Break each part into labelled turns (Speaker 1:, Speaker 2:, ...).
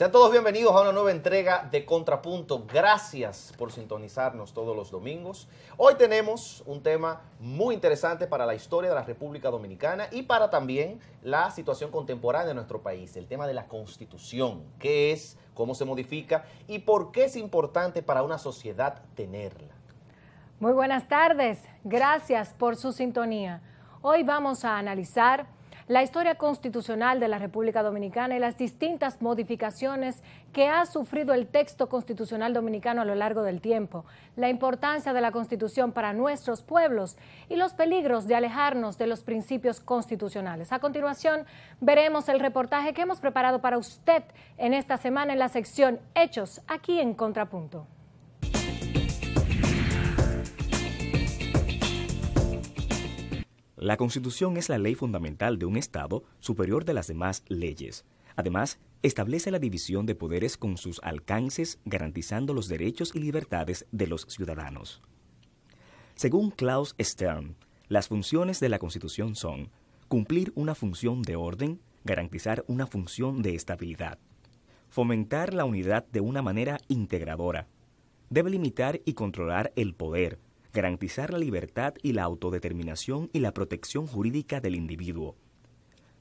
Speaker 1: Sean todos bienvenidos a una nueva entrega de Contrapunto. Gracias por sintonizarnos todos los domingos. Hoy tenemos un tema muy interesante para la historia de la República Dominicana y para también la situación contemporánea de nuestro país, el tema de la Constitución, qué es, cómo se modifica y por qué es importante para una sociedad tenerla.
Speaker 2: Muy buenas tardes, gracias por su sintonía. Hoy vamos a analizar la historia constitucional de la República Dominicana y las distintas modificaciones que ha sufrido el texto constitucional dominicano a lo largo del tiempo, la importancia de la Constitución para nuestros pueblos y los peligros de alejarnos de los principios constitucionales. A continuación, veremos el reportaje que hemos preparado para usted en esta semana en la sección Hechos, aquí en Contrapunto.
Speaker 3: La Constitución es la ley fundamental de un Estado superior de las demás leyes. Además, establece la división de poderes con sus alcances, garantizando los derechos y libertades de los ciudadanos. Según Klaus Stern, las funciones de la Constitución son cumplir una función de orden, garantizar una función de estabilidad, fomentar la unidad de una manera integradora, debe limitar y controlar el poder, garantizar la libertad y la autodeterminación y la protección jurídica del individuo.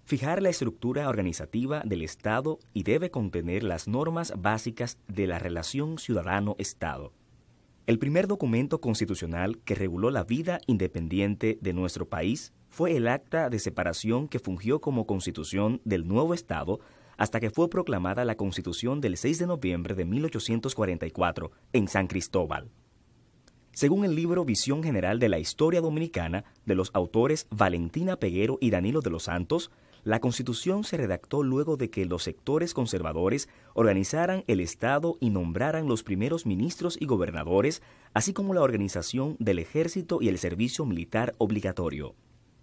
Speaker 3: Fijar la estructura organizativa del Estado y debe contener las normas básicas de la relación ciudadano-Estado. El primer documento constitucional que reguló la vida independiente de nuestro país fue el acta de separación que fungió como constitución del nuevo Estado hasta que fue proclamada la constitución del 6 de noviembre de 1844 en San Cristóbal. Según el libro Visión General de la Historia Dominicana de los autores Valentina Peguero y Danilo de los Santos, la Constitución se redactó luego de que los sectores conservadores organizaran el Estado y nombraran los primeros ministros y gobernadores, así como la organización del ejército y el servicio militar obligatorio.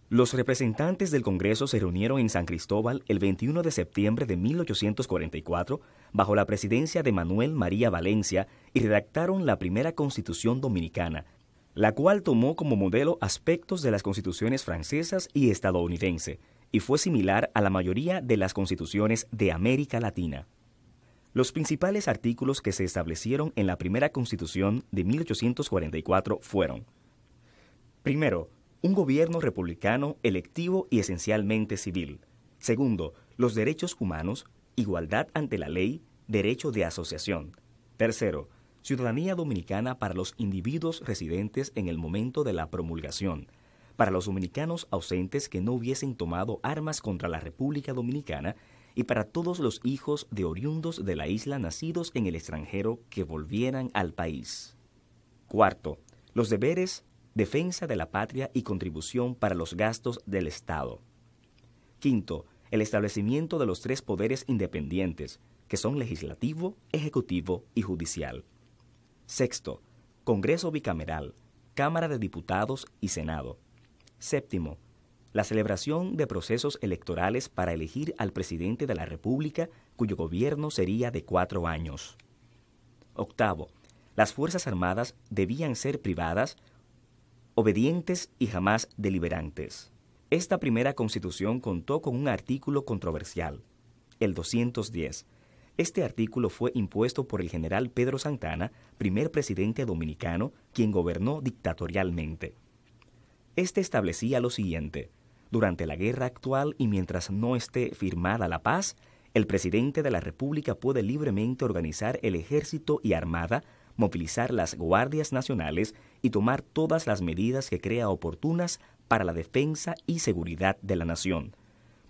Speaker 3: Los representantes del Congreso se reunieron en San Cristóbal el 21 de septiembre de 1844 bajo la presidencia de Manuel María Valencia y redactaron la primera constitución dominicana, la cual tomó como modelo aspectos de las constituciones francesas y estadounidense, y fue similar a la mayoría de las constituciones de América Latina. Los principales artículos que se establecieron en la primera constitución de 1844 fueron Primero, un gobierno republicano, electivo y esencialmente civil. Segundo, los derechos humanos, igualdad ante la ley, derecho de asociación. Tercero, ciudadanía dominicana para los individuos residentes en el momento de la promulgación, para los dominicanos ausentes que no hubiesen tomado armas contra la República Dominicana y para todos los hijos de oriundos de la isla nacidos en el extranjero que volvieran al país. Cuarto, los deberes defensa de la patria y contribución para los gastos del Estado. Quinto, el establecimiento de los tres poderes independientes, que son legislativo, ejecutivo y judicial. Sexto, Congreso bicameral, Cámara de Diputados y Senado. Séptimo, la celebración de procesos electorales para elegir al presidente de la República, cuyo gobierno sería de cuatro años. Octavo, las Fuerzas Armadas debían ser privadas obedientes y jamás deliberantes. Esta primera constitución contó con un artículo controversial, el 210. Este artículo fue impuesto por el general Pedro Santana, primer presidente dominicano, quien gobernó dictatorialmente. Este establecía lo siguiente. Durante la guerra actual y mientras no esté firmada la paz, el presidente de la República puede libremente organizar el ejército y armada movilizar las guardias nacionales y tomar todas las medidas que crea oportunas para la defensa y seguridad de la nación,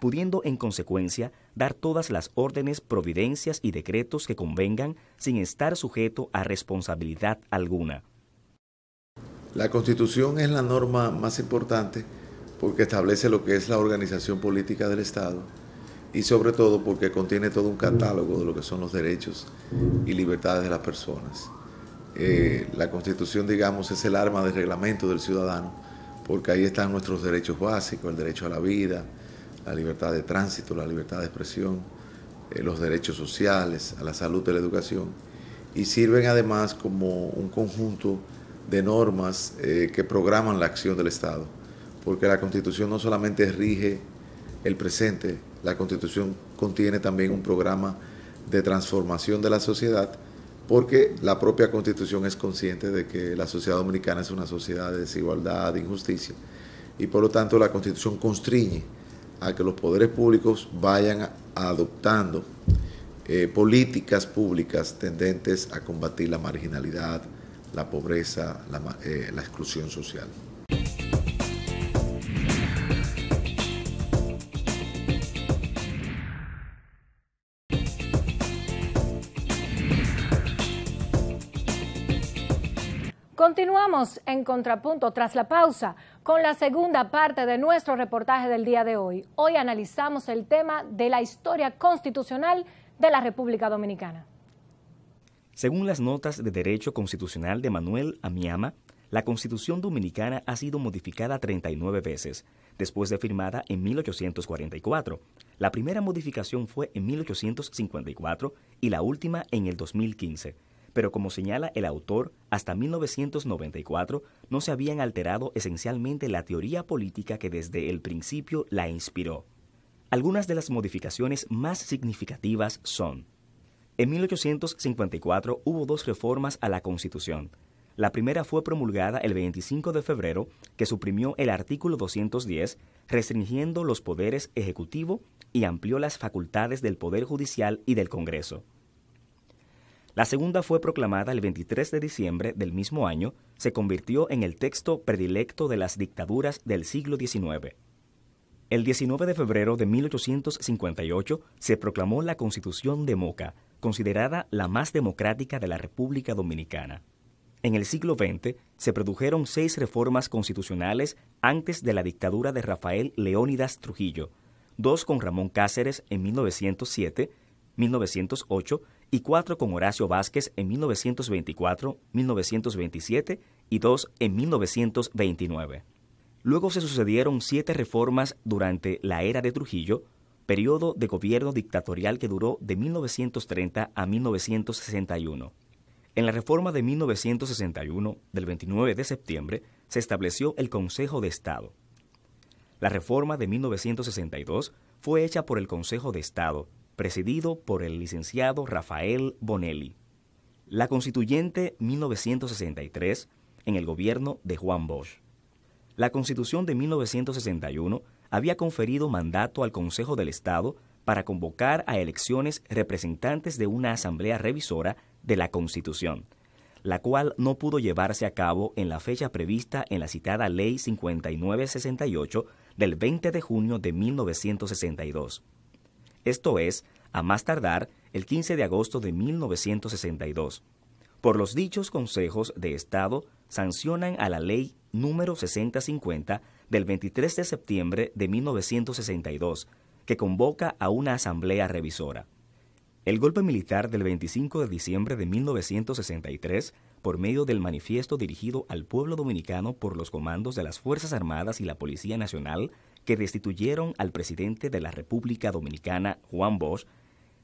Speaker 3: pudiendo en consecuencia dar todas las órdenes, providencias y decretos que convengan sin estar sujeto a responsabilidad alguna.
Speaker 4: La Constitución es la norma más importante porque establece lo que es la organización política del Estado y sobre todo porque contiene todo un catálogo de lo que son los derechos y libertades de las personas. Eh, la constitución, digamos, es el arma de reglamento del ciudadano, porque ahí están nuestros derechos básicos, el derecho a la vida, la libertad de tránsito, la libertad de expresión, eh, los derechos sociales, a la salud y la educación, y sirven además como un conjunto de normas eh, que programan la acción del Estado, porque la constitución no solamente rige el presente, la constitución contiene también un programa de transformación de la sociedad, porque la propia constitución es consciente de que la sociedad dominicana es una sociedad de desigualdad, de injusticia, y por lo tanto la constitución constriñe a que los poderes públicos vayan adoptando eh, políticas públicas tendentes a combatir la marginalidad, la pobreza, la eh, exclusión social.
Speaker 2: Continuamos en Contrapunto tras la pausa con la segunda parte de nuestro reportaje del día de hoy. Hoy analizamos el tema de la historia constitucional de la República Dominicana.
Speaker 3: Según las notas de Derecho Constitucional de Manuel Amiama, la Constitución Dominicana ha sido modificada 39 veces, después de firmada en 1844. La primera modificación fue en 1854 y la última en el 2015 pero como señala el autor, hasta 1994 no se habían alterado esencialmente la teoría política que desde el principio la inspiró. Algunas de las modificaciones más significativas son en 1854 hubo dos reformas a la Constitución. La primera fue promulgada el 25 de febrero, que suprimió el artículo 210, restringiendo los poderes ejecutivo y amplió las facultades del Poder Judicial y del Congreso. La segunda fue proclamada el 23 de diciembre del mismo año, se convirtió en el texto predilecto de las dictaduras del siglo XIX. El 19 de febrero de 1858 se proclamó la Constitución de Moca, considerada la más democrática de la República Dominicana. En el siglo XX se produjeron seis reformas constitucionales antes de la dictadura de Rafael Leónidas Trujillo, dos con Ramón Cáceres en 1907, 1908 y cuatro con Horacio Vázquez en 1924, 1927 y dos en 1929. Luego se sucedieron siete reformas durante la era de Trujillo, periodo de gobierno dictatorial que duró de 1930 a 1961. En la reforma de 1961, del 29 de septiembre, se estableció el Consejo de Estado. La reforma de 1962 fue hecha por el Consejo de Estado, presidido por el licenciado Rafael Bonelli. La constituyente 1963 en el gobierno de Juan Bosch. La constitución de 1961 había conferido mandato al Consejo del Estado para convocar a elecciones representantes de una asamblea revisora de la Constitución, la cual no pudo llevarse a cabo en la fecha prevista en la citada Ley 5968 del 20 de junio de 1962 esto es, a más tardar el 15 de agosto de 1962. Por los dichos consejos de Estado sancionan a la ley número 6050 del 23 de septiembre de 1962, que convoca a una asamblea revisora. El golpe militar del 25 de diciembre de 1963, por medio del manifiesto dirigido al pueblo dominicano por los comandos de las Fuerzas Armadas y la Policía Nacional, que destituyeron al presidente de la República Dominicana, Juan Bosch,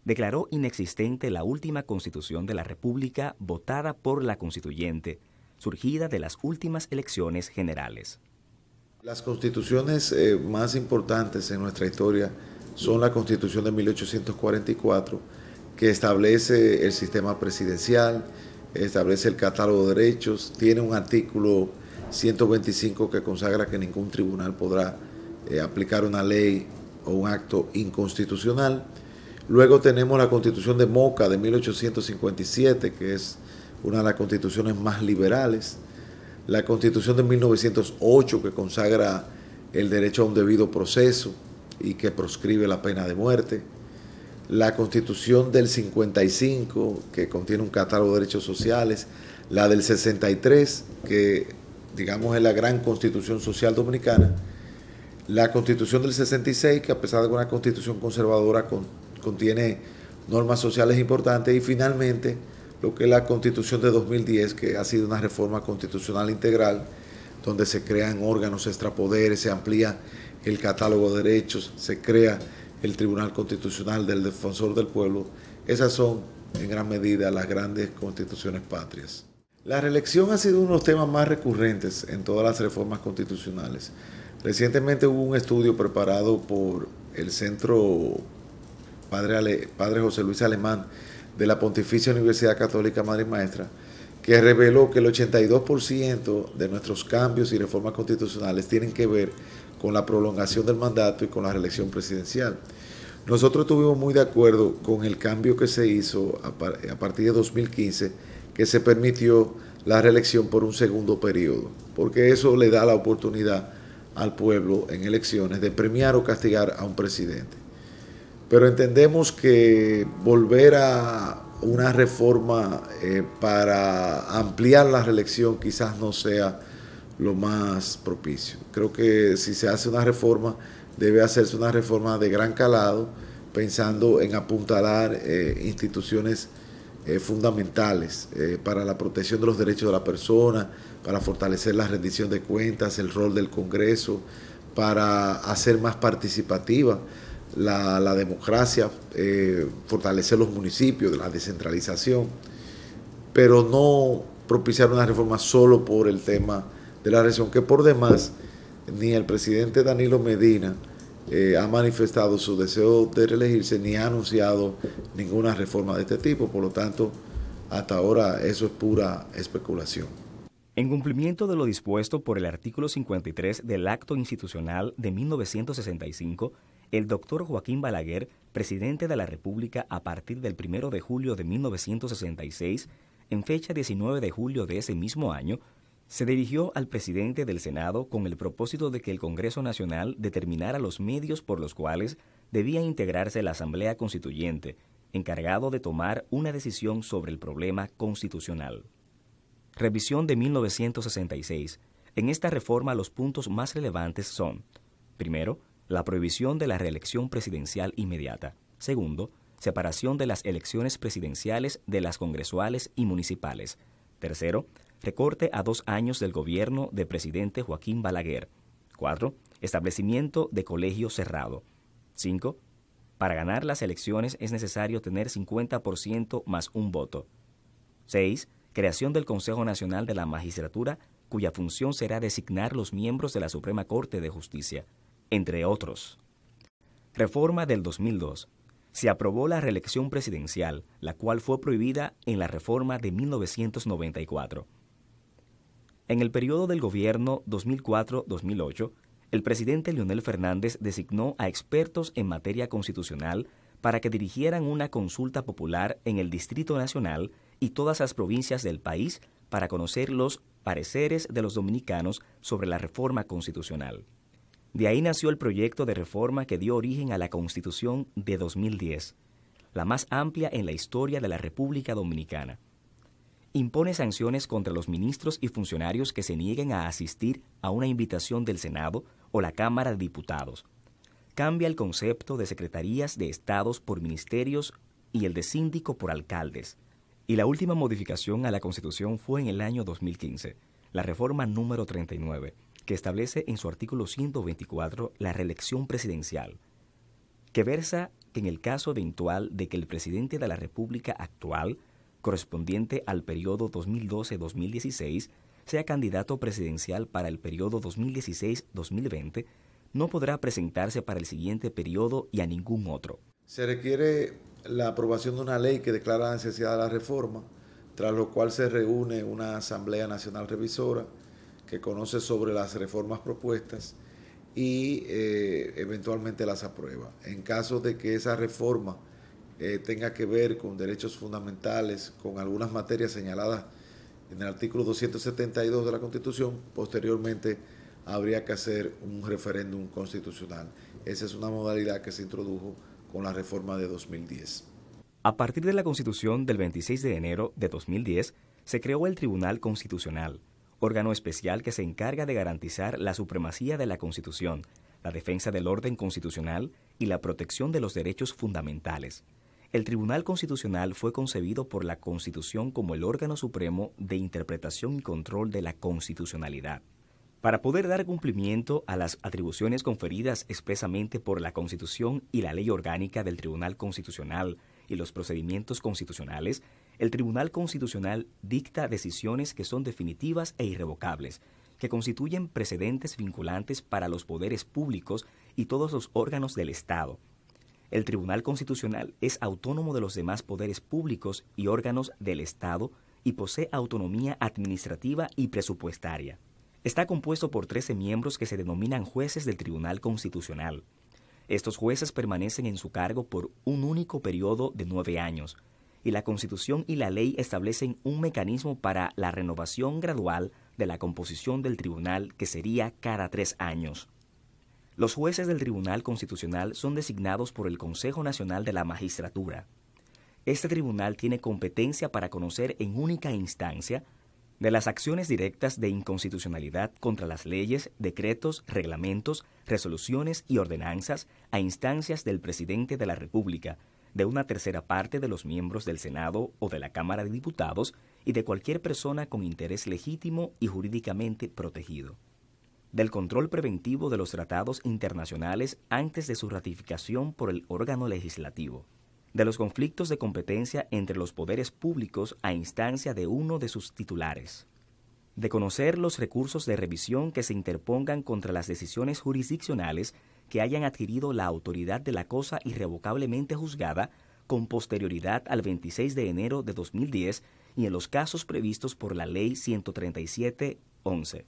Speaker 3: declaró inexistente la última constitución de la República votada por la constituyente, surgida de las últimas elecciones generales.
Speaker 4: Las constituciones eh, más importantes en nuestra historia son la constitución de 1844, que establece el sistema presidencial, establece el catálogo de derechos, tiene un artículo 125 que consagra que ningún tribunal podrá eh, aplicar una ley o un acto inconstitucional. Luego tenemos la constitución de Moca de 1857, que es una de las constituciones más liberales. La constitución de 1908, que consagra el derecho a un debido proceso y que proscribe la pena de muerte. La constitución del 55, que contiene un catálogo de derechos sociales. La del 63, que digamos es la gran constitución social dominicana la constitución del 66, que a pesar de ser una constitución conservadora contiene normas sociales importantes, y finalmente lo que es la constitución de 2010, que ha sido una reforma constitucional integral, donde se crean órganos extrapoderes, se amplía el catálogo de derechos, se crea el Tribunal Constitucional del Defensor del Pueblo. Esas son en gran medida las grandes constituciones patrias. La reelección ha sido uno de los temas más recurrentes en todas las reformas constitucionales. Recientemente hubo un estudio preparado por el Centro Padre, José Luis Alemán de la Pontificia Universidad Católica Madre y Maestra, que reveló que el 82% de nuestros cambios y reformas constitucionales tienen que ver con la prolongación del mandato y con la reelección presidencial. Nosotros estuvimos muy de acuerdo con el cambio que se hizo a, partir de 2015, que se permitió la reelección por un segundo periodo, porque eso le da la oportunidad al pueblo en elecciones de premiar o castigar a un presidente. Pero entendemos que volver a una reforma eh, para ampliar la reelección quizás no sea lo más propicio. Creo que si se hace una reforma, debe hacerse una reforma de gran calado, pensando en apuntalar eh, instituciones eh, fundamentales para la protección de los derechos de la persona, para fortalecer la rendición de cuentas, el rol del Congreso, para hacer más participativa la, democracia, eh, fortalecer los municipios, la descentralización, pero no propiciar una reforma solo por el tema de la región, que por demás ni el presidente Danilo Medina eh, ha manifestado su deseo de reelegirse ni ha anunciado ninguna reforma de este tipo, por lo tanto, hasta ahora eso es pura especulación.
Speaker 3: En cumplimiento de lo dispuesto por el artículo 53 del Acto Institucional de 1965, el doctor Joaquín Balaguer, presidente de la República a partir del 1 de julio de 1966, en fecha 19 de julio de ese mismo año, se dirigió al presidente del Senado con el propósito de que el Congreso Nacional determinara los medios por los cuales debía integrarse la Asamblea Constituyente, encargado de tomar una decisión sobre el problema constitucional. Revisión de 1966. En esta reforma los puntos más relevantes son, primero, la prohibición de la reelección presidencial inmediata. Segundo, separación de las elecciones presidenciales de las congresuales y municipales. Tercero, recorte a dos años del gobierno de presidente Joaquín Balaguer. Cuatro, Establecimiento de colegio cerrado. Cinco, Para ganar las elecciones es necesario tener 50% más un voto. 6 creación del Consejo Nacional de la Magistratura, cuya función será designar los miembros de la Suprema Corte de Justicia, entre otros. Reforma del 2002. Se aprobó la reelección presidencial, la cual fue prohibida en la reforma de 1994. En el periodo del gobierno 2004-2008, el presidente Leonel Fernández designó a expertos en materia constitucional para que dirigieran una consulta popular en el Distrito Nacional y todas las provincias del país para conocer los pareceres de los dominicanos sobre la reforma constitucional. De ahí nació el proyecto de reforma que dio origen a la Constitución de 2010, la más amplia en la historia de la República Dominicana. Impone sanciones contra los ministros y funcionarios que se nieguen a asistir a una invitación del Senado o la Cámara de Diputados. Cambia el concepto de secretarías de estados por ministerios y el de síndico por alcaldes y la última modificación a la Constitución fue en el año 2015, la reforma número 39, que establece en su artículo 124 la reelección presidencial, que versa que en el caso eventual de que el presidente de la República actual, correspondiente al periodo 2012-2016, sea candidato presidencial para el periodo 2016-2020, no podrá presentarse para el siguiente periodo y a ningún otro.
Speaker 4: Se requiere la aprobación de una ley que declara la necesidad de la reforma, tras lo cual se reúne una Asamblea Nacional Revisora que conoce sobre las reformas propuestas y eh, eventualmente las aprueba. En caso de que esa reforma eh, tenga que ver con derechos fundamentales, con algunas materias señaladas en el artículo 272 de la Constitución, posteriormente habría que hacer un referéndum constitucional. Esa es una modalidad que se introdujo con la reforma de
Speaker 3: 2010. A partir de la Constitución del 26 de enero de 2010, se creó el Tribunal Constitucional, órgano especial que se encarga de garantizar la supremacía de la Constitución, la defensa del orden constitucional y la protección de los derechos fundamentales. El Tribunal Constitucional fue concebido por la Constitución como el órgano supremo de interpretación y control de la constitucionalidad. Para poder dar cumplimiento a las atribuciones conferidas expresamente por la Constitución y la Ley Orgánica del Tribunal Constitucional y los procedimientos constitucionales, el Tribunal Constitucional dicta decisiones que son definitivas e irrevocables, que constituyen precedentes vinculantes para los poderes públicos y todos los órganos del Estado. El Tribunal Constitucional es autónomo de los demás poderes públicos y órganos del Estado y posee autonomía administrativa y presupuestaria. Está compuesto por 13 miembros que se denominan jueces del Tribunal Constitucional. Estos jueces permanecen en su cargo por un único periodo de nueve años, y la Constitución y la ley establecen un mecanismo para la renovación gradual de la composición del tribunal que sería cada tres años. Los jueces del Tribunal Constitucional son designados por el Consejo Nacional de la Magistratura. Este tribunal tiene competencia para conocer en única instancia de las acciones directas de inconstitucionalidad contra las leyes, decretos, reglamentos, resoluciones y ordenanzas a instancias del presidente de la República, de una tercera parte de los miembros del Senado o de la Cámara de Diputados y de cualquier persona con interés legítimo y jurídicamente protegido del control preventivo de los tratados internacionales antes de su ratificación por el órgano legislativo de los conflictos de competencia entre los poderes públicos a instancia de uno de sus titulares, de conocer los recursos de revisión que se interpongan contra las decisiones jurisdiccionales que hayan adquirido la autoridad de la cosa irrevocablemente juzgada con posterioridad al 26 de enero de 2010 y en los casos previstos por la Ley 137.11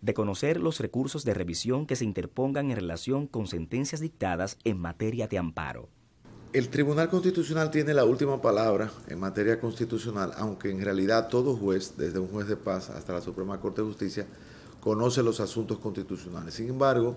Speaker 3: de conocer los recursos de revisión que se interpongan en relación con sentencias dictadas en materia de amparo. El Tribunal Constitucional tiene la última palabra en materia constitucional, aunque en realidad todo
Speaker 4: juez, desde un juez de paz hasta la Suprema Corte de Justicia, conoce los asuntos constitucionales. Sin embargo,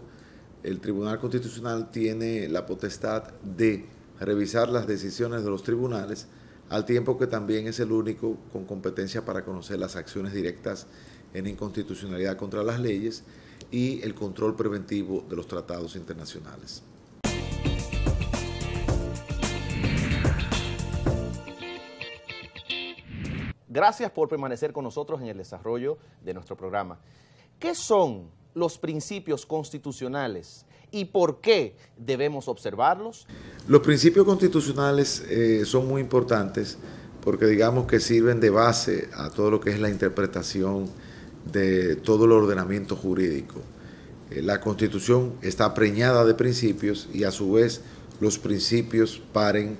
Speaker 4: el Tribunal Constitucional tiene la potestad de revisar las decisiones de los tribunales, al tiempo que también es el único con competencia para conocer las acciones directas en inconstitucionalidad contra las leyes y el control preventivo de los tratados internacionales.
Speaker 1: Gracias por permanecer con nosotros en el desarrollo de nuestro programa. ¿Qué son los principios constitucionales y por qué debemos observarlos?
Speaker 4: Los principios constitucionales eh, son muy importantes porque digamos que sirven de base a todo lo que es la interpretación de todo el ordenamiento jurídico. Eh, la constitución está preñada de principios y a su vez los principios paren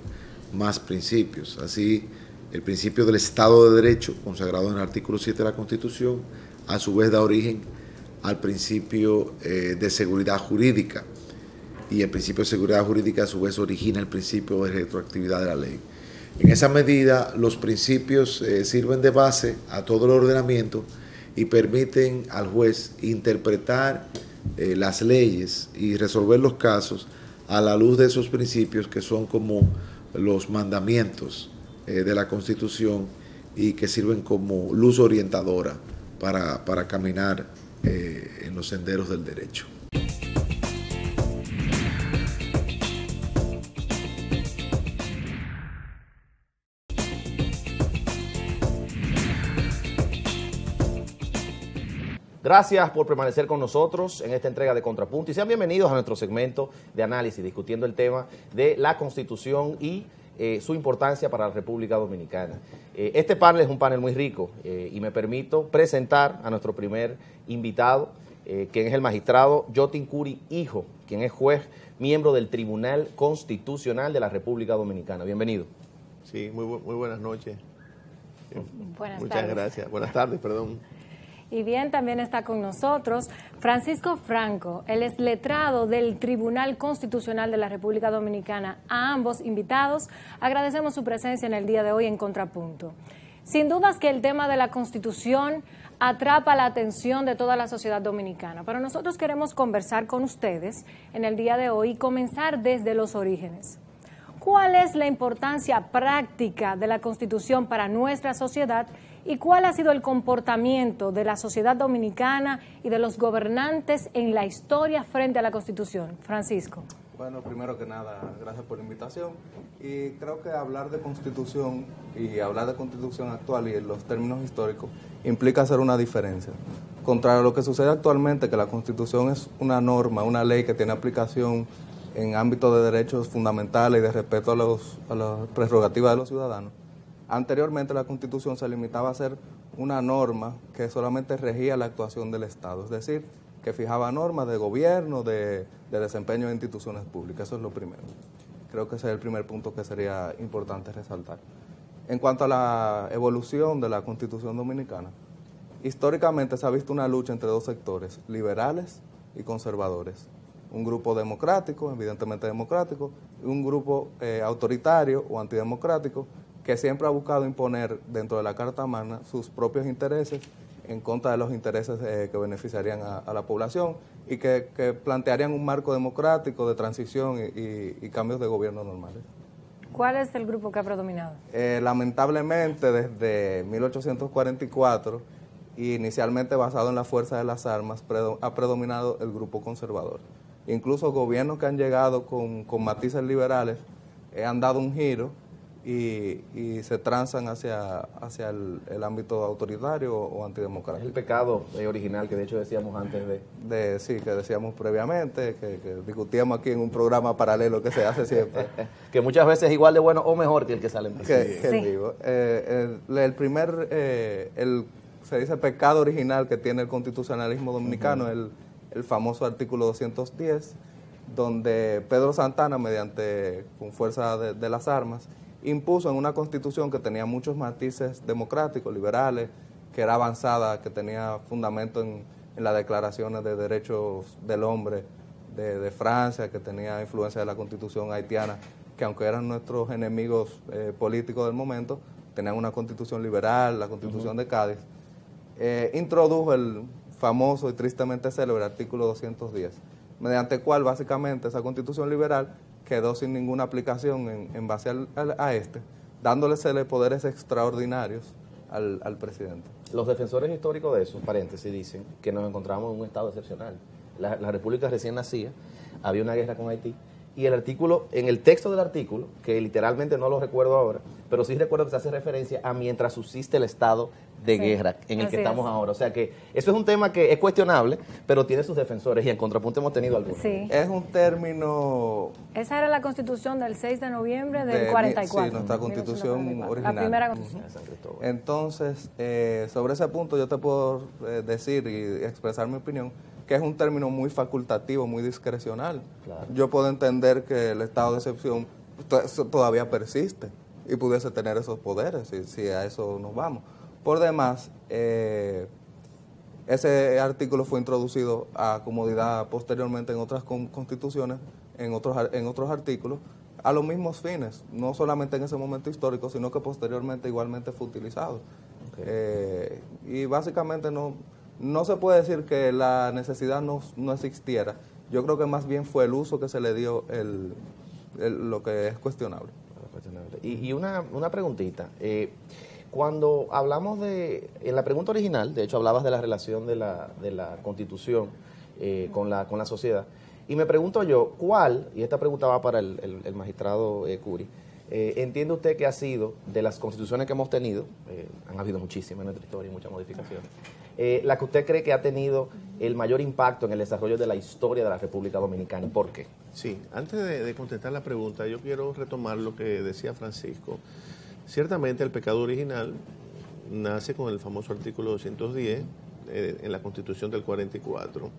Speaker 4: más principios. Así el principio del Estado de Derecho, consagrado en el artículo 7 de la Constitución, a su vez da origen al principio eh, de seguridad jurídica y el principio de seguridad jurídica a su vez origina el principio de retroactividad de la ley. En esa medida, los principios eh, sirven de base a todo el ordenamiento y permiten al juez interpretar eh, las leyes y resolver los casos a la luz de esos principios que son como los mandamientos eh, de la Constitución y que sirven como luz orientadora para, caminar eh, en los senderos del derecho.
Speaker 1: Gracias por permanecer con nosotros en esta entrega de Contrapunto y sean bienvenidos a nuestro segmento de análisis discutiendo el tema de la Constitución y eh, su importancia para la República Dominicana. Eh, este panel es un panel muy rico eh, y me permito presentar a nuestro primer invitado, quien es el magistrado Jotin Curi Hijo, quien es juez miembro del Tribunal Constitucional de la República Dominicana. Bienvenido. Sí, muy, buenas noches.
Speaker 2: Buenas Muchas gracias.
Speaker 5: Buenas tardes, perdón.
Speaker 2: Y bien, también está con nosotros Francisco Franco, el es letrado del Tribunal Constitucional de la República Dominicana. A ambos invitados agradecemos su presencia en el día de hoy en Contrapunto. Sin dudas que el tema de la Constitución atrapa la atención de toda la sociedad dominicana, pero nosotros queremos conversar con ustedes en el día de hoy y comenzar desde los orígenes. ¿Cuál es la importancia práctica de la Constitución para nuestra sociedad y cuál ha sido el comportamiento de la sociedad dominicana y de los gobernantes en la historia frente a la Constitución. Francisco.
Speaker 6: Bueno, primero que nada, gracias por la invitación. Y creo que hablar de constitución y hablar de constitución actual y en los términos históricos implica hacer una diferencia. Contra lo que sucede actualmente, que la constitución es una norma, una ley que tiene aplicación en ámbito de derechos fundamentales y de respeto a, los, a las prerrogativas de los ciudadanos Anteriormente la Constitución se limitaba a ser una norma que solamente regía la actuación del Estado, es decir, que fijaba normas de gobierno, de, desempeño de instituciones públicas. Eso es lo primero. Creo que ese es el primer punto que sería importante resaltar. En cuanto a la evolución de la Constitución Dominicana, históricamente se ha visto una lucha entre dos sectores, liberales y conservadores. Un grupo democrático, evidentemente democrático, y un grupo eh, autoritario o antidemocrático que siempre ha buscado imponer dentro de la Carta Magna sus propios intereses en contra de los intereses eh, que beneficiarían a, la población y que, plantearían un marco democrático de transición y, cambios de gobierno normales.
Speaker 2: ¿Cuál es el grupo que ha predominado?
Speaker 6: Eh, lamentablemente desde 1844, inicialmente basado en la fuerza de las armas, ha predominado el grupo conservador. Incluso gobiernos que han llegado con, matices liberales eh, han dado un giro y, se transan hacia, hacia el, ámbito autoritario o antidemocrático. El pecado
Speaker 1: eh, original que de hecho decíamos antes
Speaker 6: de... sí, que decíamos previamente, que, discutíamos aquí en un programa paralelo que se hace siempre.
Speaker 1: que muchas veces es igual de bueno o mejor que el que sale en
Speaker 6: eh, el, primer, eh, el, se dice pecado original que tiene el constitucionalismo dominicano, el, famoso artículo 210, donde Pedro Santana, mediante con fuerza de las armas, impuso en una constitución que tenía muchos matices democráticos, liberales, que era avanzada, que tenía fundamento en, las declaraciones de derechos del hombre de, Francia, que tenía influencia de la constitución haitiana, que aunque eran nuestros enemigos eh, políticos del momento, tenían una constitución liberal, la constitución de Cádiz, eh, introdujo el famoso y tristemente célebre artículo 210, mediante el cual básicamente esa constitución liberal quedó sin ninguna aplicación en, en base a este, dándole poderes extraordinarios al, al, presidente.
Speaker 1: Los defensores históricos de esos paréntesis dicen que nos encontramos en un estado excepcional. La, la República recién nacía, había una guerra con Haití, y el artículo, en el texto del artículo, que literalmente no lo recuerdo ahora, pero sí recuerdo que se hace referencia a mientras subsiste el estado de guerra en el que estamos ahora. O sea que eso es un tema que es cuestionable, pero tiene sus defensores y en contrapunto hemos tenido
Speaker 2: algunos. Es
Speaker 1: un término...
Speaker 2: Esa era la constitución del 6 de noviembre del 44. Sí, nuestra constitución original. La primera constitución.
Speaker 6: Entonces, eh, sobre ese punto yo te puedo eh, decir y expresar mi opinión que es un término muy facultativo, muy discrecional. Yo puedo entender que el estado de excepción todavía persiste y pudiese tener esos poderes, si, a eso nos vamos. Por demás, eh, ese artículo fue introducido a comodidad posteriormente en otras constituciones, en otros, en otros artículos, a los mismos fines, no solamente en ese momento histórico, sino que posteriormente igualmente fue utilizado. Eh, y básicamente no no se puede decir que la necesidad no, existiera. Yo creo que más bien fue el uso que se le dio el, lo que es cuestionable.
Speaker 1: Y, una, una, preguntita. Eh, cuando hablamos de, en la pregunta original, de hecho hablabas de la relación de la, de la constitución eh, con, la, con la sociedad, y me pregunto yo, ¿cuál, y esta pregunta va para el, magistrado eh, Curi, eh, ¿Entiende usted que ha sido de las constituciones que hemos tenido, eh, han habido muchísimas en nuestra historia y muchas modificaciones, eh, la que usted cree que ha tenido el mayor impacto en el desarrollo de la historia de la República Dominicana? ¿Por qué? Sí,
Speaker 5: antes de, contestar la pregunta, yo quiero retomar lo que decía Francisco. Ciertamente el pecado original nace con el famoso artículo 210 en la Constitución del 44.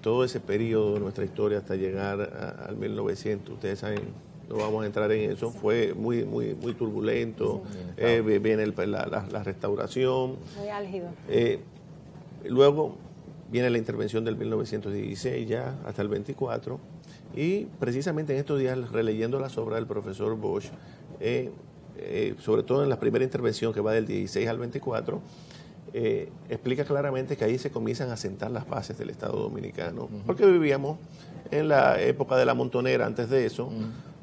Speaker 5: todo ese periodo de nuestra historia hasta llegar al 1900, ustedes saben no vamos a entrar en eso, fue muy muy muy turbulento, eh, viene la, restauración. Eh, luego viene la intervención del 1916 ya, hasta el 24, y precisamente en estos días, releyendo las obras del profesor Bosch, eh, sobre todo en la primera intervención que va del 16 al 24, explica claramente que ahí se comienzan a sentar las bases del Estado Dominicano, porque vivíamos en la época de la montonera antes de eso,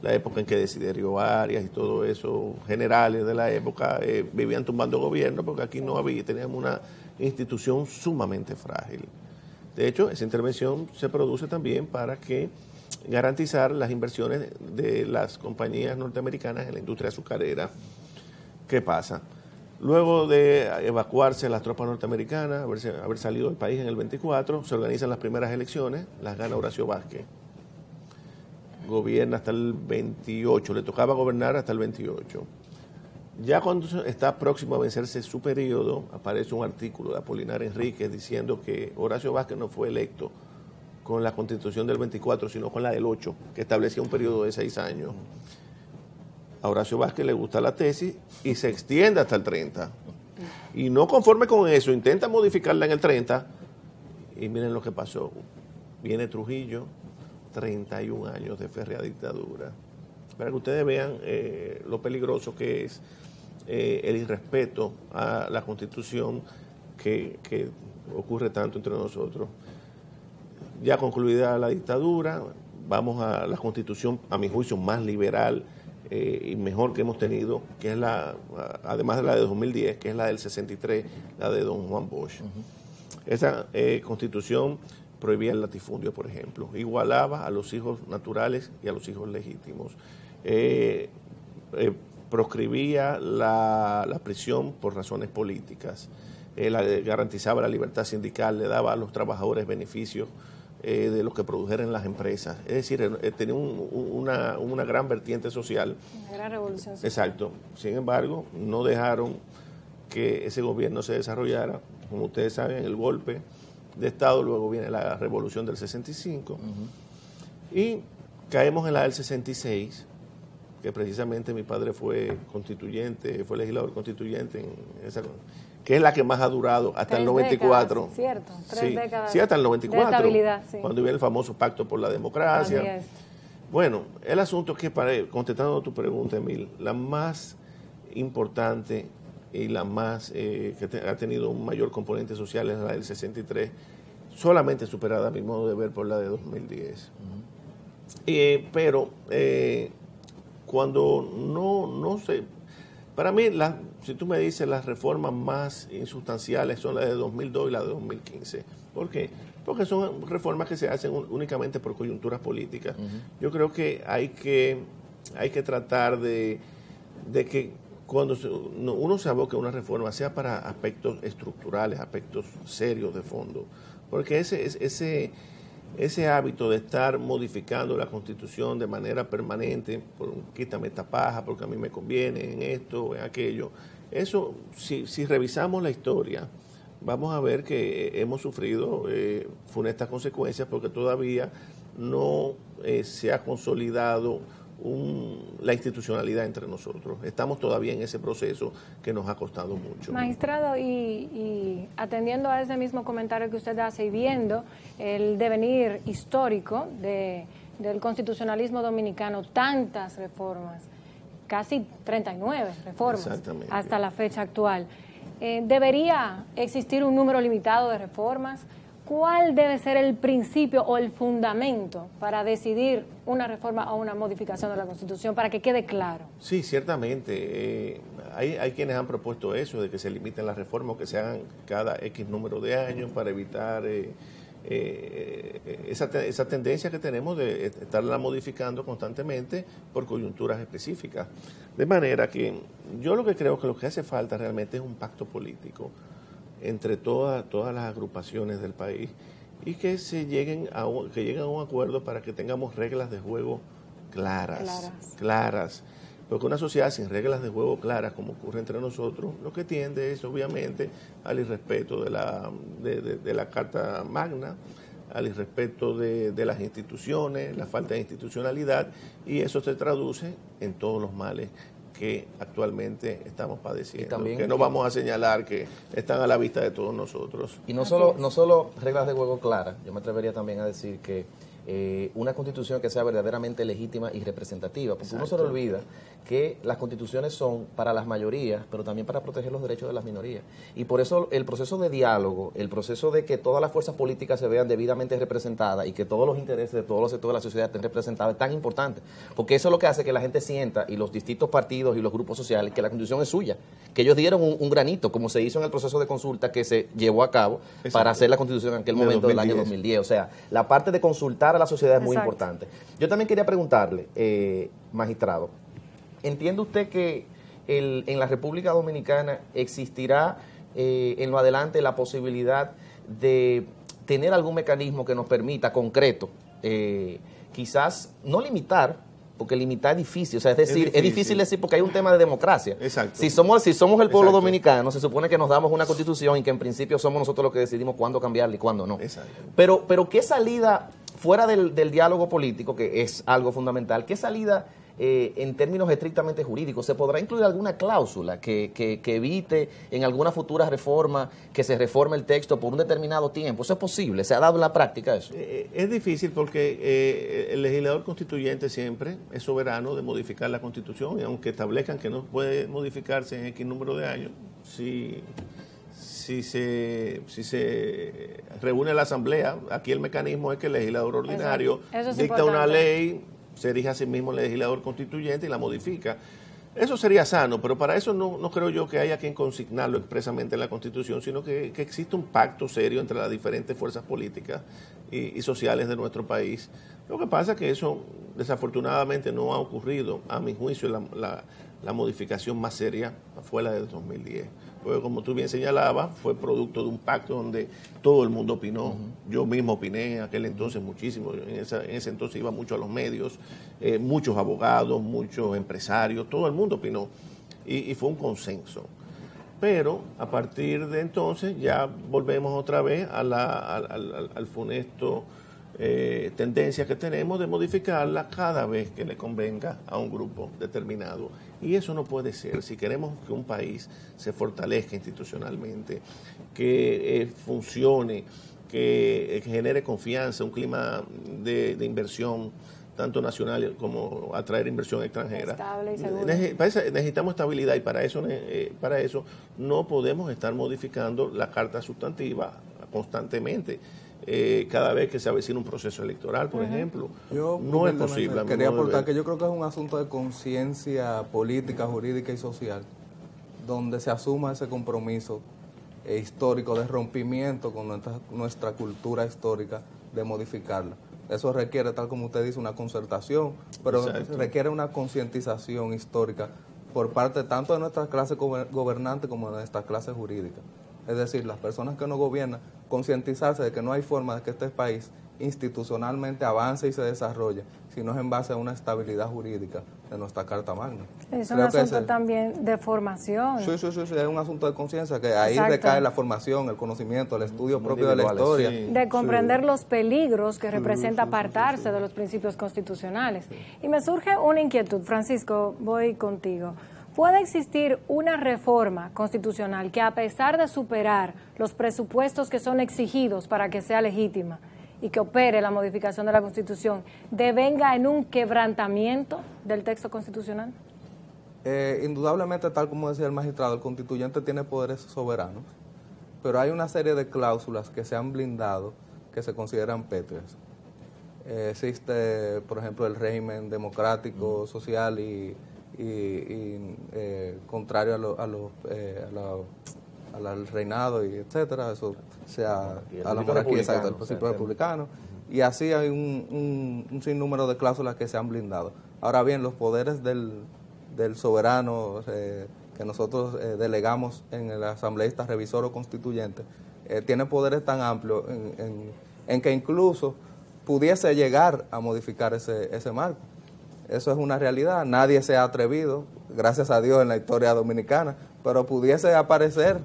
Speaker 5: la época en que Desiderio Varias y todo eso, generales de la época, eh, vivían tumbando gobierno porque aquí no había, teníamos una institución sumamente frágil. De hecho, esa intervención se produce también para que garantizar las inversiones de las compañías norteamericanas en la industria azucarera. ¿Qué pasa? Luego de evacuarse las tropas norteamericanas, haber salido del país en el 24, se organizan las primeras elecciones, las gana Horacio Vázquez gobierna hasta el 28, le tocaba gobernar hasta el 28. Ya cuando está próximo a vencerse su periodo, aparece un artículo de Apolinar Enríquez diciendo que Horacio Vázquez no fue electo con la constitución del 24, sino con la del 8, que establecía un periodo de seis años. A Horacio Vázquez le gusta la tesis y se extiende hasta el 30. Y no conforme con eso, intenta modificarla en el 30 y miren lo que pasó. Viene Trujillo, 31 años de férrea dictadura. Para que ustedes vean eh, lo peligroso que es eh, el irrespeto a la constitución que, ocurre tanto entre nosotros. Ya concluida la dictadura, vamos a la constitución, a mi juicio, más liberal eh, y mejor que hemos tenido, que es la, además de la de 2010, que es la del 63, la de don Juan Bosch. Esa constitución prohibía el latifundio, por ejemplo, igualaba a los hijos naturales y a los hijos legítimos, eh, eh, proscribía la, prisión por razones políticas, eh, garantizaba la libertad sindical, le daba a los trabajadores beneficios de los que produjeran las empresas. Es decir, tenía una, una, gran vertiente social.
Speaker 2: Una gran revolución social.
Speaker 5: Exacto. Sin embargo, no dejaron que ese gobierno se desarrollara. Como ustedes saben, el golpe de Estado, luego viene la revolución del 65 y caemos en la del 66, que precisamente mi padre fue constituyente, fue legislador constituyente, que es la que más ha durado hasta el 94. cierto,
Speaker 2: sí, hasta el 94, cuando
Speaker 5: viene el famoso pacto por la democracia. Bueno, el asunto es que, para, contestando a tu pregunta, Emil, la más importante y la más eh, que ha tenido un mayor componente social es la del 63, solamente superada a mi modo de ver por la de 2010. Eh, pero eh, cuando no, no sé, Para mí, la, si tú me dices las reformas más insustanciales son las de 2002 y la de 2015. ¿Por qué? Porque son reformas que se hacen únicamente por coyunturas políticas. Yo creo que hay que, hay que tratar de, de que cuando uno se aboca una reforma, sea para aspectos estructurales, aspectos serios de fondo, porque ese, ese, ese hábito de estar modificando la constitución de manera permanente, quítame esta paja porque a mí me conviene en esto, en aquello, eso, si, si revisamos la historia, vamos a ver que eh, hemos sufrido eh, funestas consecuencias porque todavía no eh, se ha consolidado la institucionalidad entre nosotros. Estamos todavía en ese proceso que nos ha costado mucho.
Speaker 2: Magistrado, y, atendiendo a ese mismo comentario que usted hace y viendo el devenir histórico del constitucionalismo dominicano, tantas reformas, casi 39 reformas hasta la fecha actual, eh, ¿debería existir un número limitado de reformas? ¿cuál debe ser el principio o el fundamento para decidir una reforma o una modificación de la Constitución? Para que quede claro.
Speaker 5: Sí, ciertamente. Eh, hay, hay, quienes han propuesto eso, de que se limiten las reformas que se hagan cada X número de años para evitar... Eh, eh, esa, esa, tendencia que tenemos de estarla modificando constantemente por coyunturas específicas. De manera que yo lo que creo que lo que hace falta realmente es un pacto político, entre todas las agrupaciones del país y que se lleguen a un, que lleguen a un acuerdo para que tengamos reglas de juego claras, claras, Porque una sociedad sin reglas de juego claras, como ocurre entre nosotros, lo que tiende es obviamente al irrespeto de la, de la Carta Magna, al irrespeto de, de, las instituciones, la falta de institucionalidad, y eso se traduce en todos los males que actualmente estamos padeciendo, que no vamos a señalar que están a la vista de todos nosotros. Y no solo,
Speaker 1: no solo reglas de juego claras, yo me atrevería también a decir que eh, una constitución que sea verdaderamente legítima y representativa. Porque uno se le olvida que las constituciones son para las mayorías, pero también para proteger los derechos de las minorías. Y por eso el proceso de diálogo, el proceso de que todas las fuerzas políticas se vean debidamente representadas y que todos los intereses de todos los sectores de la sociedad estén representados es tan importante. Porque eso es lo que hace que la gente sienta y los distintos partidos y los grupos sociales que la constitución es suya, que ellos dieron un, granito, como se hizo en el proceso de consulta que se llevó a cabo para hacer la constitución en aquel momento del año 2010. O sea, la parte de consultar la sociedad es muy importante. Yo también quería preguntarle, eh, magistrado, ¿entiende usted que en la República Dominicana existirá eh, en lo adelante la posibilidad de tener algún mecanismo que nos permita, concreto, eh, quizás no limitar, porque limitar es difícil, o sea, es decir, es difícil. decir porque hay un tema de democracia. Si somos, si somos el pueblo dominicano, se supone que nos damos una constitución y que en principio somos nosotros los que decidimos cuándo cambiarla y cuándo no. Pero, pero ¿qué salida fuera del, diálogo político, que es algo fundamental, ¿qué salida eh, en términos estrictamente jurídicos, ¿se podrá incluir alguna cláusula que, evite en alguna futura reforma que se reforme el texto por un determinado tiempo? ¿Eso es posible? ¿Se ha dado en la práctica eso? Eh,
Speaker 5: eh, es difícil porque el legislador constituyente siempre es soberano de modificar la constitución y aunque establezcan que no puede modificarse en X número de años, si si se, si se reúne la Asamblea, aquí el mecanismo es que el legislador ordinario dicta una ley, se erige a sí mismo el legislador constituyente y la modifica. Eso sería sano, pero para eso no, creo yo que haya quien consignarlo expresamente en la Constitución, sino que, existe un pacto serio entre las diferentes fuerzas políticas y, sociales de nuestro país. Lo que pasa es que eso desafortunadamente no ha ocurrido, a mi juicio, la, la, la modificación más seria fue la del 2010. Porque como tú bien señalabas, fue producto de un pacto donde todo el mundo opinó. Yo mismo opiné en aquel entonces muchísimo. En, ese entonces iba mucho a los medios, eh, muchos abogados, muchos empresarios, todo el mundo opinó. Y, fue un consenso. Pero a partir de entonces ya volvemos otra vez a al, al funesto eh, tendencia que tenemos de modificarla cada vez que le convenga a un grupo determinado. Y eso no puede ser. Si queremos que un país se fortalezca institucionalmente, que eh, funcione, eh, que, genere confianza, un clima de, inversión tanto nacional como atraer inversión extranjera. Necesitamos estabilidad y para eso, para eso no podemos estar modificando la carta sustantiva constantemente. Eh, cada vez que se avecina un proceso electoral, por ejemplo. no es posible. Quería aportar
Speaker 6: que yo creo que es un asunto de conciencia política, jurídica y social, donde se asuma ese compromiso eh, histórico de rompimiento con nuestra, cultura histórica, de modificarla. Eso requiere, tal como usted dice, una concertación, pero requiere una concientización histórica por parte tanto de nuestra clase gobernante como de nuestra clase jurídica es decir, las personas que no gobiernan, concientizarse de que no hay forma de que este país institucionalmente avance y se desarrolle, si no es en base a una estabilidad jurídica de nuestra Carta Magna. Es un asunto
Speaker 2: también de formación. Sí,
Speaker 6: sí, sí, es un asunto de conciencia, que ahí recae la formación, el conocimiento, el estudio propio de la historia. de comprender
Speaker 2: los peligros que representa apartarse de los principios constitucionales. Y me surge una inquietud, Francisco, voy contigo. ¿Puede existir una reforma constitucional que a pesar de superar los presupuestos que son exigidos para que sea legítima y que opere la modificación de la Constitución, devenga en un quebrantamiento del texto constitucional?
Speaker 6: Eh, indudablemente, tal como decía el magistrado, el constituyente tiene poderes soberanos, pero hay una serie de cláusulas que se han blindado que se consideran pétreas. Eh, existe, por ejemplo, el régimen democrático, social y y, eh, contrario a, a, los, eh, a, al reinado y etcétera, eso sea a la monarquía, exacto, el principio republicano. Y así hay un, un, sinnúmero de cláusulas que se han blindado. Ahora bien, los poderes del, soberano eh, que nosotros delegamos en el asambleísta, revisor o constituyente, tiene poderes tan amplios en, en, que incluso pudiese llegar a modificar ese, ese marco. Eso es una realidad. Nadie se ha atrevido, gracias a Dios, en la historia dominicana, pero pudiese aparecer.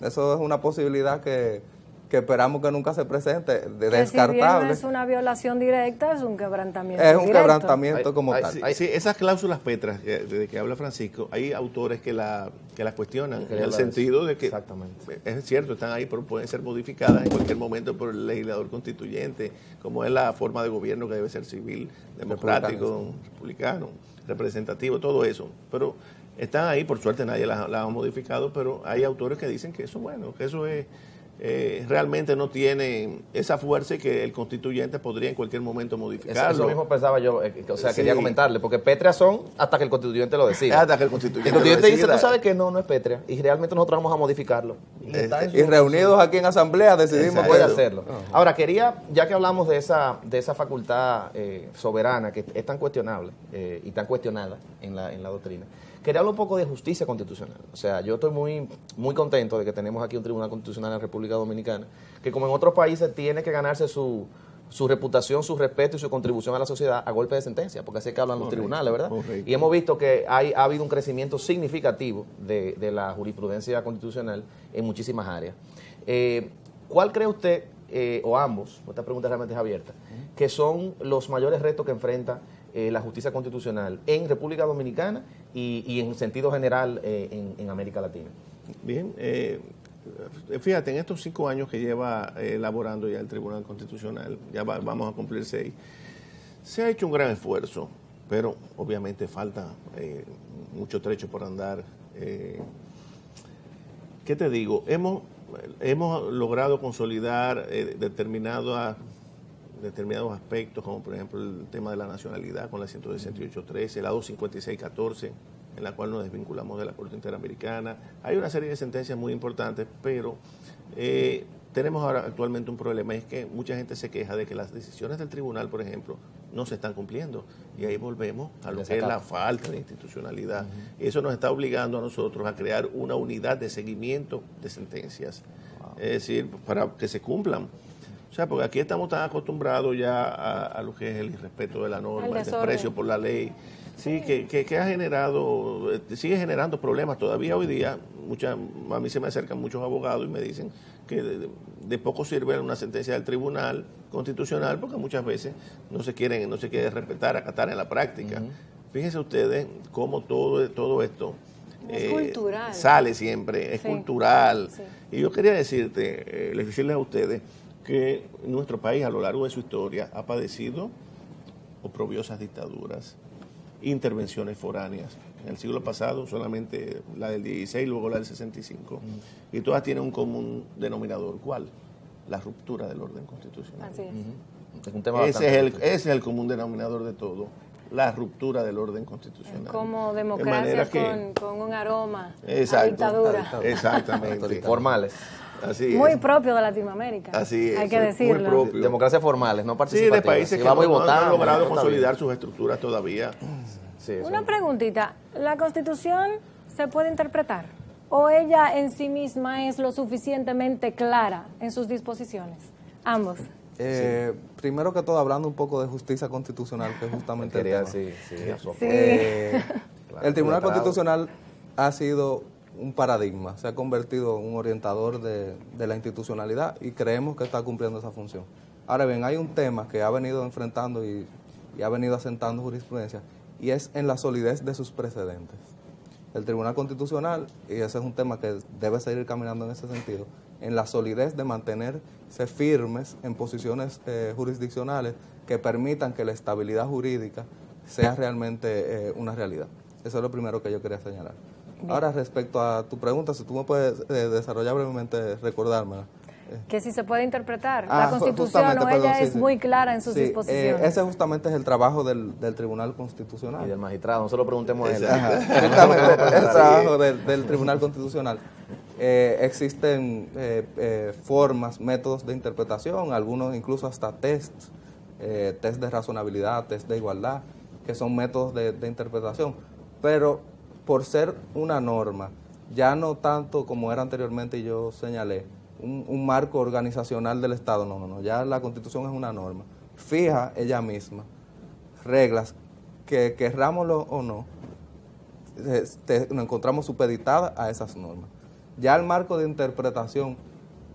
Speaker 6: Eso es una posibilidad que, que esperamos que nunca se presente, de descartable. Si es
Speaker 2: una violación directa, es un quebrantamiento. Es un quebrantamiento como tal.
Speaker 6: sí, esas cláusulas Petras
Speaker 5: desde de que habla Francisco, hay autores que, la, que las cuestionan, en el sentido de que exactamente. es cierto, están ahí, pero pueden ser modificadas en cualquier momento por el legislador constituyente, como es la forma de gobierno que debe ser civil, democrático, republicano, representativo, todo eso. Pero están ahí, por suerte nadie las, ha modificado, pero hay autores que dicen que eso, bueno, que eso es eh, realmente no tiene esa fuerza y que el constituyente
Speaker 1: podría en cualquier momento modificarlo. Eso, mismo pensaba yo, eh, o sea, quería comentarle, porque Petria son hasta que el constituyente lo decida. hasta que el constituyente, el constituyente dice, tú sabes que no, no es Petria. y realmente nosotros vamos a modificarlo. Y, eh, reunidos
Speaker 6: aquí en asamblea decidimos poder hacerlo.
Speaker 1: Ahora, quería, ya que hablamos de esa, de esa facultad soberana que es tan cuestionable y tan cuestionada en la doctrina, Quería hablar un poco de justicia constitucional. O sea, yo estoy muy, muy contento de que tenemos aquí un tribunal constitucional en la República Dominicana, que como en otros países tiene que ganarse su, reputación, su respeto y su contribución a la sociedad a golpe de sentencia, porque así es que hablan los tribunales, ¿verdad? Y hemos visto que hay, ha habido un crecimiento significativo de, la jurisprudencia constitucional en muchísimas áreas. Eh, ¿Cuál cree usted, eh, o ambos, esta pregunta realmente es abierta, que son los mayores retos que enfrenta eh, la justicia constitucional en República Dominicana y, en sentido general eh, en, América Latina. Bien, eh,
Speaker 5: fíjate, en estos cinco años que lleva elaborando ya el Tribunal Constitucional, ya vamos a cumplir seis, se ha hecho un gran esfuerzo, pero obviamente falta mucho trecho por andar. ¿Qué te digo? Hemos hemos logrado consolidar determinadas determinados aspectos, como por ejemplo el tema de la nacionalidad con la 168.13, la 256.14, en la cual nos desvinculamos de la Corte Interamericana. Hay una serie de sentencias muy importantes, pero eh, tenemos ahora actualmente un problema, es que mucha gente se queja de que las decisiones del tribunal, por ejemplo, no se están cumpliendo. Y ahí volvemos a lo que es la falta de institucionalidad. y Eso nos está obligando a nosotros a crear una unidad de seguimiento de sentencias. Es decir, para que se cumplan. O sea, porque aquí estamos tan acostumbrados ya a, lo que es el irrespeto de la norma, el desprecio por la ley. Sí, que, que, ha generado, este, sigue generando problemas todavía hoy día. Muchas, a mí se me acercan muchos abogados y me dicen que de, poco sirve una sentencia del tribunal constitucional porque muchas veces no se quieren, no se quiere respetar, acatar en la práctica. Fíjense ustedes cómo todo, todo esto eh, sale siempre, es cultural. Y yo quería decirte, eh, decirles a ustedes que nuestro país a lo largo de su historia ha padecido oprobiosas dictaduras, intervenciones foráneas. En el siglo pasado solamente la del 16, luego la del 65. Mm. Y todas tienen un común denominador. ¿Cuál? La ruptura del orden constitucional. es. ese, es el, es el común denominador de todo la ruptura del orden constitucional. Como
Speaker 2: democracia con, un aroma dictadura. Exactamente. Formales muy propio de Latinoamérica. Así Hay que decirlo. Muy
Speaker 1: Democracias formales, no
Speaker 5: participativas. Sí, de países que no, votando, han logrado consolidar sus estructuras todavía. Una
Speaker 2: preguntita. ¿La Constitución se puede interpretar? ¿O ella en sí misma es lo suficientemente clara en sus disposiciones? Ambos.
Speaker 6: Eh, primero que todo, hablando un poco de justicia constitucional, que es justamente el tema. Eh,
Speaker 3: el Tribunal Constitucional
Speaker 6: ha sido un paradigma, se ha convertido en un orientador de, la institucionalidad y creemos que está cumpliendo esa función. Ahora bien, hay un tema que ha venido enfrentando y, ha venido asentando jurisprudencia y es en la solidez de sus precedentes. El Tribunal Constitucional, y ese es un tema que debe seguir caminando en ese sentido, en la solidez de mantenerse firmes en posiciones eh, jurisdiccionales que permitan que la estabilidad jurídica sea realmente eh, una realidad. Eso es lo primero que yo quería señalar. Ahora, respecto a tu pregunta, si tú me puedes eh, desarrollar brevemente, recordármela. Eh.
Speaker 2: Que si se puede interpretar. Ah, la Constitución o ella es muy clara en sus eh, disposiciones. ese
Speaker 6: justamente es el trabajo del, Tribunal Constitucional. Y del magistrado, no se lo preguntemos a él. el trabajo del, Tribunal Constitucional. existen formas, métodos de interpretación, algunos incluso hasta test, test de razonabilidad, test de igualdad, que son métodos de, de interpretación. Pero por ser una norma, ya no tanto como era anteriormente y yo señalé, un, marco organizacional del Estado, no, no, no, ya la Constitución es una norma, fija ella misma reglas que querramos o no, eh, este, nos encontramos supeditadas a esas normas. Ya el marco de interpretación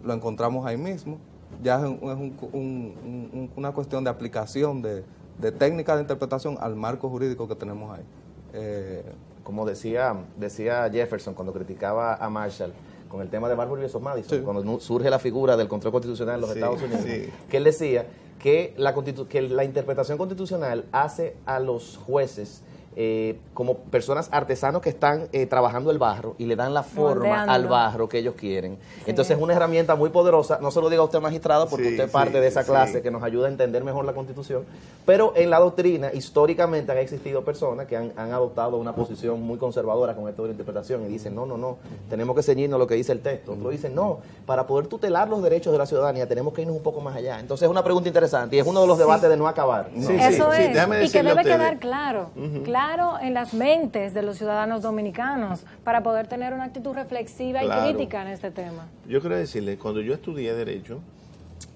Speaker 6: lo encontramos ahí mismo, ya es, un, una cuestión de aplicación de, de de interpretación al marco jurídico que tenemos ahí.
Speaker 1: Eh, como decía, decía Jefferson cuando criticaba a Marshall, con el tema de Marbury y Madison, cuando surge la figura del control constitucional en los Estados Unidos, que él decía que la, que la interpretación constitucional hace a los jueces eh, como personas artesanos que están eh, trabajando el barro y le dan la forma al barro que ellos quieren. Entonces es una herramienta muy poderosa, no se lo diga usted magistrado porque usted parte de esa clase que nos ayuda a entender mejor la constitución, pero en la doctrina históricamente han existido personas que han, adoptado una posición muy conservadora con esto de la interpretación y dicen, no, no, no, tenemos que ceñirnos lo que dice el texto. Otros dicen, no, para poder tutelar los derechos de la ciudadanía tenemos que irnos un poco más allá. Entonces es una pregunta interesante y es uno de los debates de no acabar. Eso es, y que debe quedar
Speaker 2: claro, claro en las mentes de los ciudadanos dominicanos para poder tener una actitud reflexiva y crítica en este tema.
Speaker 5: Yo quiero decirle, cuando yo estudié Derecho,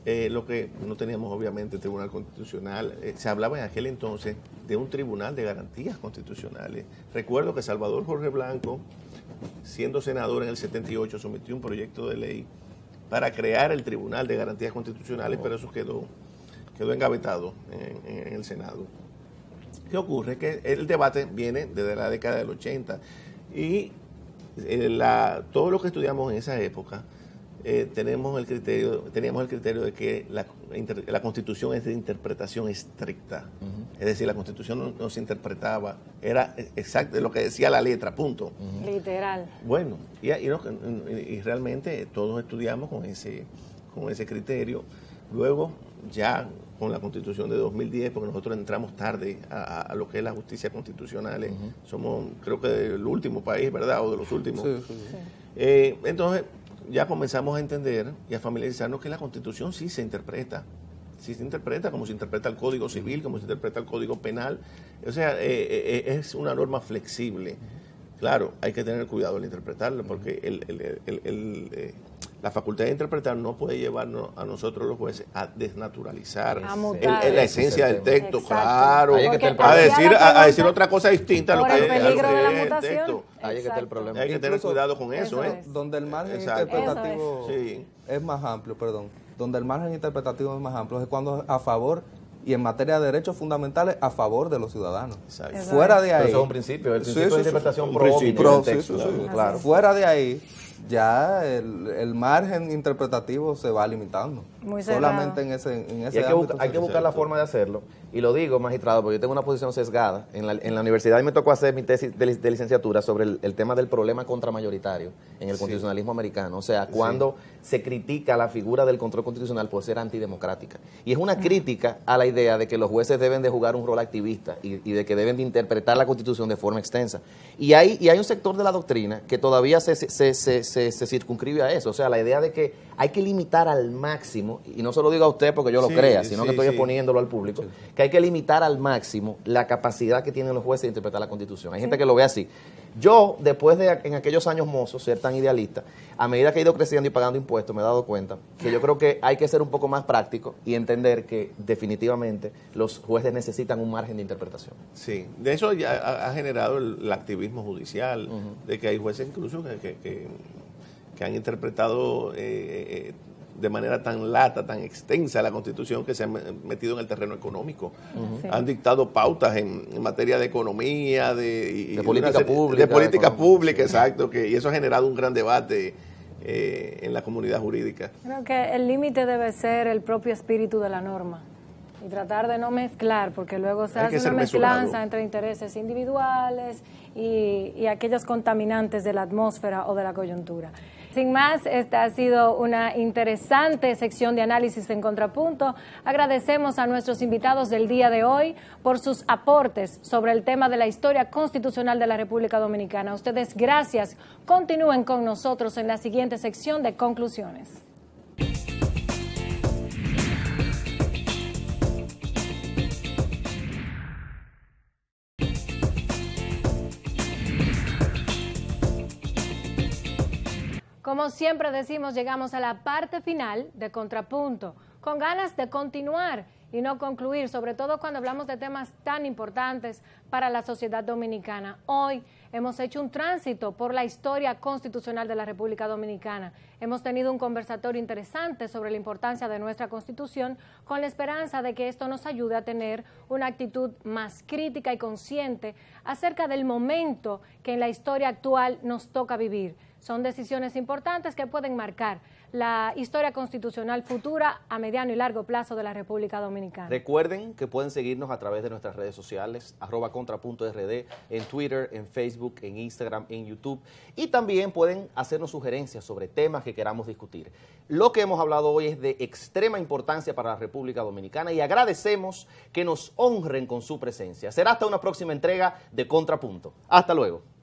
Speaker 5: eh, lo que no teníamos obviamente el Tribunal Constitucional, eh, se hablaba en aquel entonces de un Tribunal de Garantías Constitucionales. Recuerdo que Salvador Jorge Blanco, siendo senador en el 78, sometió un proyecto de ley para crear el Tribunal de Garantías Constitucionales, oh. pero eso quedó, quedó engavetado en el Senado. ¿Qué ocurre? Que el debate viene desde la década del 80 y eh, la, todo lo que estudiamos en esa época eh, tenemos el criterio, teníamos el criterio de que la, constitución es de interpretación estricta. Es decir, la constitución no, se interpretaba, era exacto lo que decía la letra, punto.
Speaker 2: Literal.
Speaker 5: Bueno, y, realmente todos estudiamos con ese, con ese criterio. Luego, ya con la constitución de 2010, porque nosotros entramos tarde a, lo que es la justicia constitucional. Somos, creo que, el último país, ¿verdad? O de los últimos. Eh, entonces, ya comenzamos a entender y a familiarizarnos que la constitución sí se interpreta. Sí se interpreta como se interpreta el Código Civil, como se interpreta el Código Penal. O sea, eh, eh, es una norma flexible. Claro, hay que tener cuidado al interpretarlo, porque el la facultad de interpretar no puede llevarnos a nosotros los jueces a desnaturalizar la esencia del texto, claro, a decir, a, decir otra cosa distinta a lo que, el que de texto.
Speaker 6: Ahí Hay que tener cuidado con eso, ¿eh? Donde el margen interpretativo es. más amplio, perdón, donde el margen interpretativo es más amplio es cuando a favor y en materia de derechos fundamentales a favor de los ciudadanos. Fuera de ahí. eso es un principio, el interpretación pro, texto, Fuera de ahí, ya el,
Speaker 1: margen interpretativo se va limitando. Solamente en ese, ámbito hay que buscar la forma de hacerlo y lo digo, magistrado, porque yo tengo una posición sesgada. En la, en la universidad me tocó hacer mi tesis de, licenciatura sobre el, tema del problema contramayoritario en el constitucionalismo americano. O sea, cuando se critica la figura del control constitucional por ser antidemocrática. Y es una crítica a la idea de que los jueces deben de jugar un rol activista y, de que deben de interpretar la constitución de forma extensa. Y hay, y hay un sector de la doctrina que todavía se, se, circunscribe a eso. O sea, la idea de que hay que limitar al máximo, y no se lo digo a usted porque yo lo crea, sino que estoy exponiéndolo al público que hay que limitar al máximo la capacidad que tienen los jueces de interpretar la Constitución. Hay gente que lo ve así. Yo, después de en aquellos años mozos ser tan idealista, a medida que he ido creciendo y pagando impuestos, me he dado cuenta que yo creo que hay que ser un poco más práctico y entender que definitivamente los jueces necesitan un margen de interpretación. Sí,
Speaker 5: de eso ya ha generado el, activismo judicial, de que hay jueces incluso que, que, han interpretado eh, eh, eh, de manera tan lata, tan extensa la Constitución que se ha metido en el terreno económico. Han dictado pautas en, materia de economía, de, política pública. De política pública, exacto, que, y eso ha generado un gran debate. Eh, en la comunidad jurídica.
Speaker 2: Creo que el límite debe ser el propio espíritu de la norma y tratar de no mezclar, porque luego se hace una mezclanza entre intereses individuales y, y aquellos contaminantes de la atmósfera o de la coyuntura. Sin más, esta ha sido una interesante sección de análisis en contrapunto. Agradecemos a nuestros invitados del día de hoy por sus aportes sobre el tema de la historia constitucional de la República Dominicana. ustedes, gracias. Continúen con nosotros en la siguiente sección de conclusiones. Como siempre decimos, llegamos a la parte final de Contrapunto, con ganas de continuar y no concluir, sobre todo cuando hablamos de temas tan importantes para la sociedad dominicana. Hoy hemos hecho un tránsito por la historia constitucional de la República Dominicana. Hemos tenido un conversatorio interesante sobre la importancia de nuestra constitución con la esperanza de que esto nos ayude a tener una actitud más crítica y consciente acerca del momento que en la historia actual nos toca vivir son decisiones importantes que pueden marcar la historia constitucional futura a mediano y largo plazo de la República Dominicana.
Speaker 1: Recuerden que pueden seguirnos a través de nuestras redes sociales, arroba en Twitter, en Facebook, en Instagram, en YouTube. Y también pueden hacernos sugerencias sobre temas que queramos discutir. Lo que hemos hablado hoy es de extrema importancia para la República Dominicana y agradecemos que nos honren con su presencia. Será hasta una próxima entrega de Contrapunto. Hasta luego.